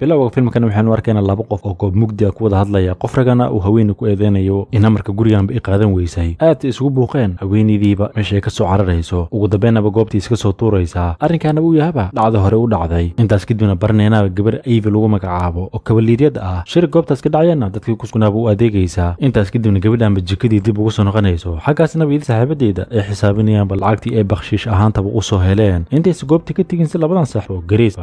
bilowga filmkan waxaanu arkaynaa laba qof oo goob mugdi a ah ku wada hadlaya qof ragana uu haweeney ku eedeynayo in amarka guriganba i qaadan weysay aadta isugu buuqeen haweenaydiiba meeshay ka soo cararayso ugu dambeynaba goobtii iska soo tuuraysaa arrinkaanaba uu yahaba dhacda hore u dhacday intaas kadibna barneenaba gabar ayvi lagu magacaabo oo kabaliiryad ah shir goobtaas ka dhacayana dadkii kuskunaaba u adeegaysaa intaas kadibna gabadhanba jikadii dib ugu soo noqonayso xaggaasnaba idi saaxiibadeeda ay xisaabinayaanba lacagtii ay bakhshiish ahaantaba u soo heleen intaysa goobtii ka tegin si labadan sax oo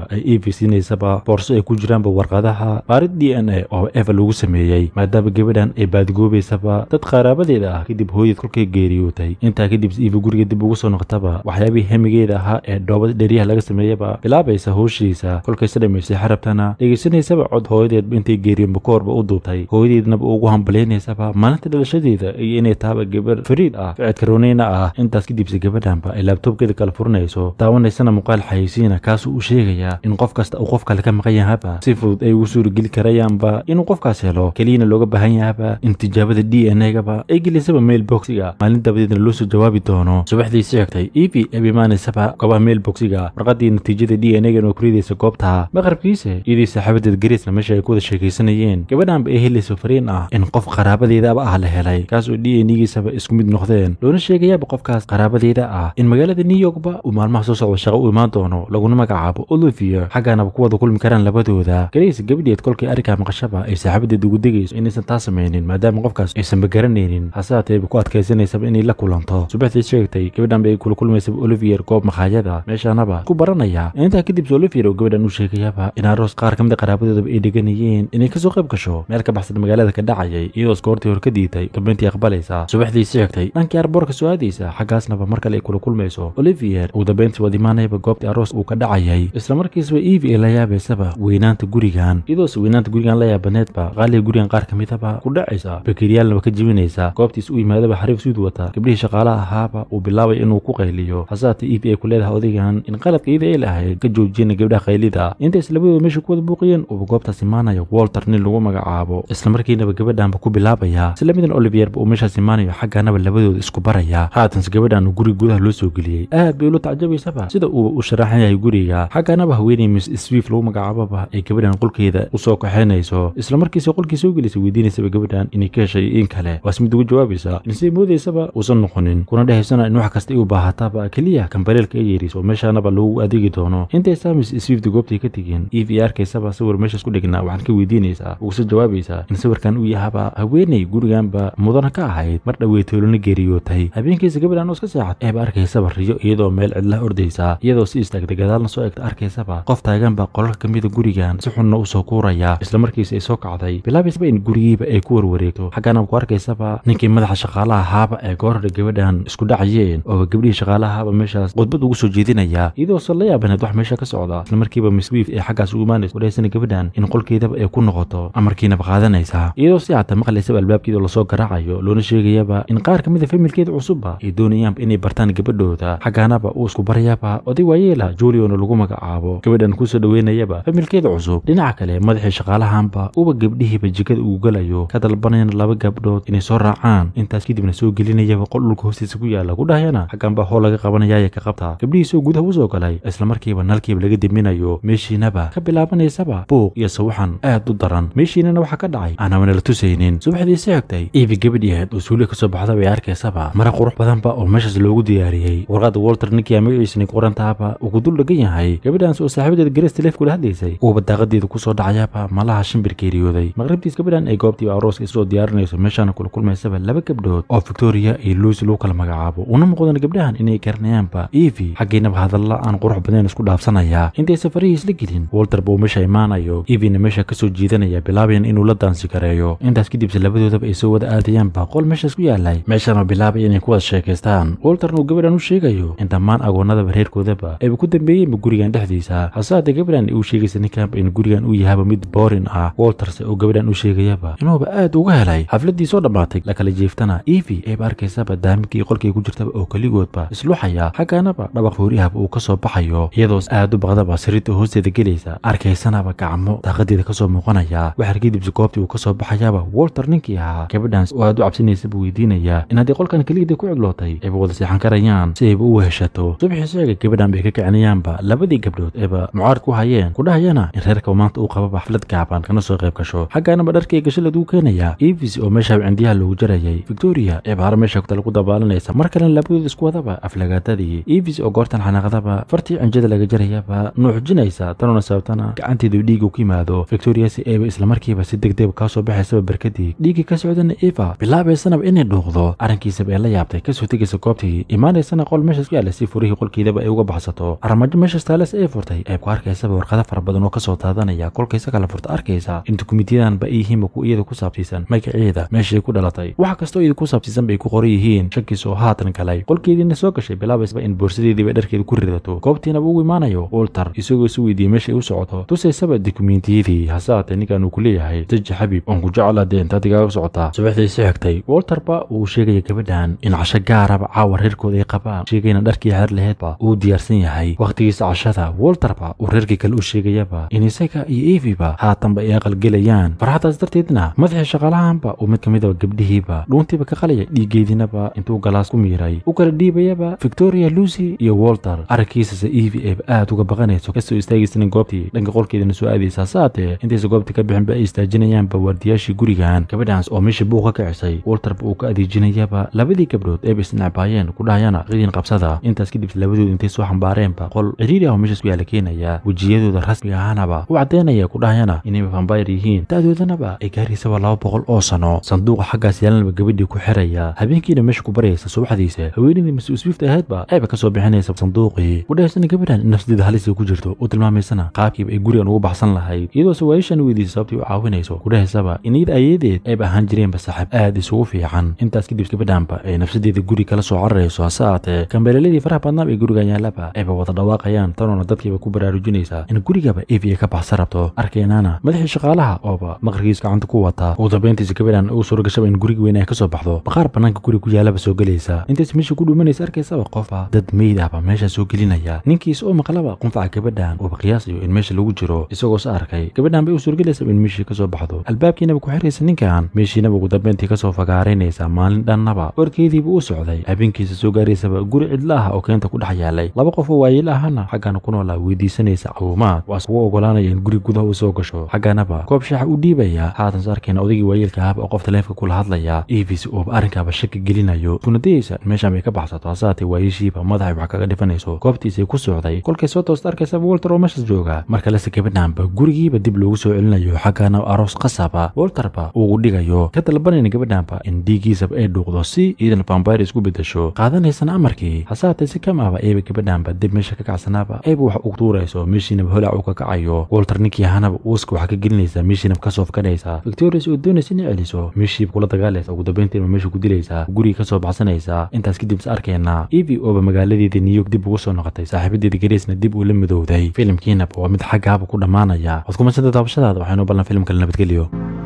ay evi siinaysaba boorso ay ku jiraanba warqadaha baarid d n a oo eva lagu sameeyey maadaama gabadhan ay baadgoobaysaba dad qaraabadeeda ah kadib hooyad kolkay geeriyootay intaa kadib iiva guriga dib ugu soo noqotaba waxyaabihii hemigeeda ahaa ee dhoobada dheeryaha laga sameeyaba bilaabaysa howshiisa kolkayse dhamaysay xarabtana dhegaysanaysaba cod hooyadeedba intay geeriyoonba ka u duubtay hooyadeednaba ugu hambalaynaysaba maalinta dhalashadeeda iyo inay tahaba gabar fariid ah ficid karooneyna ah intaas kadibse gabadhanba ay laabtoobkeeda kala furinayso daawanaysana muuqaal xayeysiina kaasu u sheegayaa in qof kasta uu qof kale ka maqan yahaba kartaa si fudud ay ugu suurageli karayaanba inuu qofkaas helo keliyana looga baahan yahaba in tijaabada d n a gaba ay gelisaba mail boxiga maalin dabadeedna loo soo jawaabi doono subaxdii si xigtay evi ebimanisaba gobaha mail boxiga warqadii natiijada d n a gan oo ku ridaysa goobta maqrabkiise iyadii saaxiibadeed gariisna meesha ay ku wada sheekaysanayeen gabadhaanba ay helayso fariin ah in qof qaraabadeedaba ah la helay kaas oo d n giisaba isku mid noqdeen loona sheegayaaba qofkaas qaraabadeeda ah in magaalada new yorkba uu maalmaha soo socda shaqo u imaan doono laguna magacaabo olivia xaggaanaba ku wada kulmi karaan labadooda hooyadooda gariis gabadheed kolkii arrinkaa maqashaba ay saaxabadeed ugu degayso inaysan taa samaynin maadaama qofkaas aysan magaranaynin hase hateeba ku adkaysanaysaba inay la kulanto subaxdii sheegtay gabadhanba ay kula kulmaysaba olivier goob makhaayada meeshaanaba ku baranaya intaa kadib olivier oo gabadhan u sheegayaba in aroos qaar ka mid a ah qaraabadoodaba ay dheganayeen inay kasoo qayb gasho meel ka baxsan magaalada ka dhacayay iyadoo iskoortii hor ka diitay dambayntii aqbalaysa subaxdii sheegtay dhankii arboorka soo aadaysa xaggaasnaba mar kale ay kula kulmayso olivier ugu dambayntii wad imaanayaba goobtii aroos uu ka dhacayay isla markiisba ev ee la yaabaysaba weynaa sugnaanta gurigan iyadoo sugnaanta gurigan la yaabbaneed ba qaaliga gurigan qaar ka midaba ku dhacaysa bakeriyaalnaba ka jibinaysa goobtiis u yimaadaba xariif suud wata gabdhihii shaqaalaha ahaaba uu bilaabay inuu ku qayliyo hasaate e b ay ku leedahay odaygan in qaladka iyada e ay lahayd ka joojiyana gabdhaha qaylida intays labadooda meesha ku wada buuqiyeen uuba goobtaas imaanayo walter nin lagu magacaabo islamarkiinaba gabadhaanba ku bilaabaya isla midan olivierba uu meeshaas imaanayo xagganaba labadooda isku baraya haatanse gabadhaanu uu guriga gudaha loo soo geliyey aad bay ula tacjabaysaba sida uuba u sharaxan yahay guriga xagganaba haweenay miss swiif lagu magacaababa ay gabadhan qolkeeda usoo kaxaynayso islamarkiisa qolkiisa u gelisay weydiinaysaba gabadhan inay ka heshay in kale waas mid ugu jawaabaysa insay moodaysaba uusan noqonin kuna dhehaysana in wax kasta igu baahataaba keliya kambaleelka ee yeeriis oo meeshaanaba lagu adeegi doono intay samis iswiifda goobtay ka tegeen ef e arkaysaba sawir meeshaas ku dhegnaa waxaan ka weydiinaysaa uguse jawaabaysaa in sawirkan uu yahaba haweenay guriganba mudana ka ahayd mar dhowey toolana geeriyootay habeenkiisa gabadhan oo iska seexad eeba arkaysaba riyo iyadoo meel cidlah ordaysa iyadoo si istaagta gadaalna soo egta arkaysaba qof taagan baa qolalka ka mida ah guriga ayaan si xunna u soo kuurayaa isla markiisa ay soo kacday bilaabaysaba in gurigiiba ay ku warwareegto xaggana ku arkaysaba ninkii madaxa shaqaalaha haaba ee goorhadha gabadhan isku dhacayeen ooba gabdhihii shaqaalaha haaba meeshaas qudbad ugu soo jeedinaya iyadoose se la yaabaneed wax meesha ka socda isla markiiba miswiif ee xaggaas ugu imaanaysa wadhaysana gabadhan in qolkeedaba ay ku noqoto amarkiinaba qaadanaysa iyadoo si haata maqlaysaba albaabkeeda lasoo garaacayo loona sheegayaba in qaar ka mid familkeeda cusubba ay doonayaanba inay bartaan gabadhooda xaggaanaba uu isku barayaba oday waayeela ah juliona lagu magacaabo gabadhan kusoo dhaweynayaba familkeeda cusub dhinaca kale madaxii shaqaalahaanba uba gabdhihiiba jikada uu galayo ka dalbanayna laba gabdhood inay soo raacaan intaas kadibna soo gelinayaba qol dhulka hoostiisa ku yaalla ku dhahayana xagganbaa howl laga qabanayaaya ka qabtaa gabdhihiisoo gudaha u soo galay islamarkiiba nalkiiba laga deminayo meeshiinaba ka bilaabanaysaba buuq iyo sawaxan aad u daran meeshiinana waxaa ka dhacay aanabana la tusaynin subaxdii si xigtay iibi gabadhi ahayd oo suuliya soo baxdaba ay arkaysaba mara qurux badanba oo meeshaas loogu diyaariyey warqadda wolter ninkiyaa magaciisani qorantaaba uu ku dul dhegan yahay gabadhaans oo saaxiibadeed gares teleefkula hadlaysay dhinaca wadaaqadeeda kusoo dhacayaaba malaha shimbir geeriyooday maqribtiis gabadhan ee goobtiiba arooska isoo diyaarinayso meeshaana kula kulmaysaba laba gabdhood oo victoria iyo luis lagu kala magacaabo una muuqdan gabdhahan inay garanayaanba evi xaggeynaba hadalla aan qurux badnayn isku dhaafsanayaa intay safarihiis isla gelin walter buu meesha imaanayo evina meesha kasoo jiidanaya bilaabayan inuu la daansi kareeyo intaas kadibse labadoodaba ay soo wada aadayaanba qol meeshaas ku yaalay meeshana bilaabaya inay ku wada sheekaystaan walterna uu gabadhan u sheegayo in dhammaan agoonnadaba reerkoodaba ayba ku dambeeyeenba gurigan dhexdiisa hase hasaate gabadhan uu sheegaysa ninkan yaab in gurigan uu yahaba mid boorin ah wolters oo gabadhan u sheegayaba inuuba aad uga helay xafladdii soo dhammaatay lakala jiiftana evi eeba arkaysaba daamidkii qolkii ku jirtaba oo keligoodba isluxaya xaggaanaba dhabaq fooriyahaba uu ka soo baxayo iyadoos aad u baqdaba sariirta hoosteeda gelaysa arkaysanaba gacmo daaqadeeda kasoo muuqanaya waxar kadibsi goobtii uu ka soo baxayaba wolter ninkii ahaa gabadhaans oo aad u cabsinaysa buu weydiinayaa in haddii qolkan keligeeda ku ciglootay ayba wada seexan karayaan si ayba u heshato subxi sheega gabadhaan bay ka kicinayaanba labadii gabdhood ayba mucaarad ku hayeen kudhahayana reerka maanta uu qababa xaflad gaaban kana soo qayb gasho xaggaanaba dharkayga shilad wuu keenayaa evis oo meesha cindiyaha lagu jarayay victoria baara meesha kuta lagu dabaalanaysa mar kalena labadood isku wadaba aflagaadadii evis oo goortan xanaaqadaba fartii cinjada laga jarayaba nuuxjinaysa tanuna sababtana gacanteedu dhiigu ku yimaado victoria si eeba islamarkiiba si degdeg kaa soo baxaysaba barkadii dhiiggii ka socdana eva bilaabaysanaba inay dhuuqdo arrinkiisaba ee la yaabtay kasoo tegaysa goobtii imaanaysana qol meeshaas ku yaalla si furihii qolkeedaba ay uga baxsato armajo meeshaas taales ee furtay ay ku arkaysaba warqado fara badan oo kasoo soo taadanaya kolkayse kala furta arkaysaa in dukumiintiyadanba ay yihiin ku iyada ku saabsiisan magaceeda meeshay ku dhalatay wax kastoo iyada ku saabsiisan bay ku qoran yihiin shankiisoo haatan galay qolkeediina soo gashay bilaabaysaba in boorsadeediiba dharkeeda ku ridato goobtiinaba ugu imaanayo ultar isagoo isu weydiiyey meeshay u socoto tusaysaba dukumiintiyadii hase haatee ninkaanuu ku leeyahay daji xabiib oon ku jecel haddee intaad igaaga socotaa subaxday si xigtay woltarba uu sheegaya gabadhan in casho gaaraba caawa reerkooda ay qabaan sheegayna dharkii xer laheedba uu diyaarsan yahay wakhtigiisa cashada woltarba uu reerkii kale u sheegayaba in isaga iyo eeviba haatanba ay aqalgelayaan farxaddaas darteedna madaxii shaqaalahanba uu mid ka midaba ah gabdhihiiba dhuuntiiba ka qalaya dhiiggeediinaba intuu galaas ku miiray u kala dhiibayaba victoria lucy iyo walter aragkiisase evi eeba aad uga baqanayso kasoo istaagaysnin goobtii dhanka qolkeedana soo aadaysaa saatee intaysa goobta ka bixinba ay istaajinayaanba waardiyaashii gurigan gabadhaans oo meesha buuqa ka cisay wolterba uu ka adeejinayaba labadii gabdhood eeba isnacbaayeen ku dhahayana ciidan qabsada intaas kadib labadoodu intay soo xambaareenba qol ciriiri ah oo meeshaas ku yaala keenaya wejiyadooda rasmiga ahaana saxaba u caddaynaya ku dhahayana inay vambayr yihiin da'doodanaba ay gaaraysaba laba boqol oo sano sanduuqa xaggaas yaalanaba gabadhii ku xiraya habeenkiina meesha ku baryaysa subaxdiisa haweenaydii mas uswiifta ahaydba ayba ka soo bixinaysa sanduuqii kudhahaysana gabadhan in nafsadeeda halisa ku jirto u tilmaamaysana qaabkiiba ay gurigan ugu baxsan lahayd iyadoose waayashan weydiisa sababtii u caawinayso kudhahaysaba in iyada ayadeed ayba ahaan jireenba saxab aad isugu fiican intaas kadib gabadhaanba ay nafsadeeda guri kala soo cararayso hase aatee kambeeleeladii faraha badnaab ee gurigan yaallaba ayba wada dhawaaqayaan tanoona dadkiiba ku baraarujinaysa in gurigaba eva ka baxsan rabto arkeenaana madaxii shaqaalaha ooba maqrigiis gacanta ku wataa ugu dambayntiisa gabadhan ugu suura gashaba in guriga weyn ay ka soo baxdo baqaar bannaanka guriga ku yaallaba soo gelaysa intays meesha ku dhumanaysa arkaysaba qofa ah. dad meyd ahba meeshaa soo gelinaya ninkiis oo maqlaba qunfaca gabadhan uuba qiyaasayo in meesha lagu jiro isagoos arkay gabadhan bay u suurgelaysaba in meeshii ka soo baxdo albaabkiinaba ku xiraysa ninkan meeshiinaba ugu dambayntii ka soo fagaaraynaysa maalin dhannaba warkeediiba uu socday habeenkiisa soo gaaraysaba guri cidla ah oo keenta ku dhex yaalay laba qof oo waayeel ahana xaggana ku noolaa weydiisanaysa cawumaad waas ugu ogolaan oggolaanayeen guri gudaha uu soo gasho xagganaba koob shaaxa u dhiibaya haatan soo arkayna odaygii waayeelka ahaba oo qof taleefka kula hadlaya evis uuba arrinkaaba shaki gelinayo kuna dayaysa meeshaan bay ka baxsato hase hasaatee waayishiiba madaxay wax kaga dhifanayso koobtiisay ku socday kolkay soo toosta arkaysaba wolter oo meeshaas jooga mar kalese gabadhaanba gurigiiba dib loogu soo celinayo xaggana aroos qasaba wolterba ugu dhigayo ka dalbanayna gabadhaanba in dhiigiisaba ay dhuuqdo si ciidan vambire isku bedesho qaadanaysana amarkii hase hasaatee si kam eeba gabadhaanba dib meesha ka kacsanaaba ayba wax tuurayso meeshiinaba holac uu ka kacayo oo ninkii hanab uuska waxaa ka gelinaysaa meeshiinab kasoo fakanaysaa victorias oo doonaysa inay celiso meeshiib kula dagaalaysa ugu dambeyntiina meesha ku dilaysaa gurigii kasoo baxsanaysaa intaas kadib is arkayna evi oba magaaladeeda new york dib ugu soo noqotay saaxiibadeeda gareesna dib uu la midowday filimkiinab waa mid xaggaaba ku dhammaanaya waad ku madsanta daabashadaada waxaynu ballan filimkale nabadgelyo